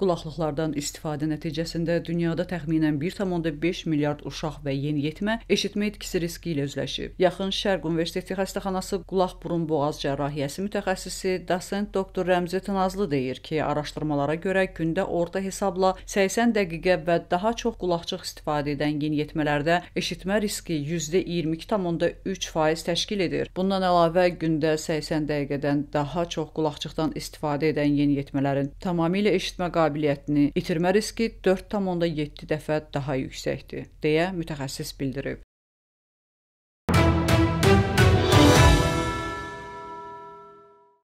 Qulaqlıqlardan istifadə nəticəsində dünyada təxminən 1.5 milyard uşaq və yeniyetmə eşitmə itkisi riski ilə üzləşib. Yaxın Şərq Universiteti xəstəxanası qulaq-burun-boğaz cərrahiyyəsi mütəxəssisi dosent doktor Rəmzi Tınazlı deyir ki, araşdırmalara görə gündə orta hesabla 80 dəqiqə və daha çox qulaqçıq istifadə edən yeniyetmələrdə eşitmə riski %22.3% təşkil edir. Bundan əlavə gündə 80 dəqiqədən daha çox qulaqçıqdan istifadə edən yeniyetmələrin tamamilə eşitmə qabiliyyəti qabiliyyətini itirmə riski 4,7 dəfə daha yüksəkdir, deyə mütəxəssis bildirib.